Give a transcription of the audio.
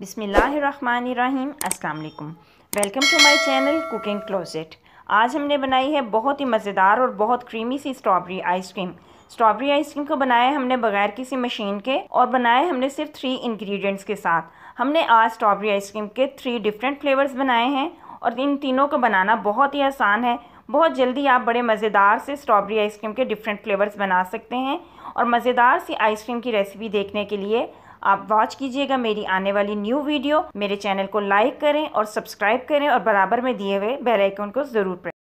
बिसमीम् अल्लाम welcome to my channel cooking closet आज हमने बनाई है बहुत ही मज़ेदार और बहुत क्रीमी सी स्ट्रॉबेरी आइसक्रीम स्ट्रॉबेरी आइसक्रीम को बनाया हमने बगैर किसी मशीन के और बनाया हमने सिर्फ थ्री इंग्रेडिएंट्स के साथ हमने आज स्ट्रॉबेरी आइसक्रीम के थ्री डिफरेंट फ्लेवर्स बनाए हैं और इन तीनों को बनाना बहुत ही आसान है बहुत जल्दी आप बड़े मज़ेदार से स्ट्रॉबेरी आइसक्रीम के डिफरेंट फ्लेवर्स बना सकते हैं और मज़ेदार सी आइसक्रीम की रेसिपी देखने के लिए आप वॉच कीजिएगा मेरी आने वाली न्यू वीडियो मेरे चैनल को लाइक करें और सब्सक्राइब करें और बराबर में दिए हुए बेलाइकन को ज़रूर प्रेस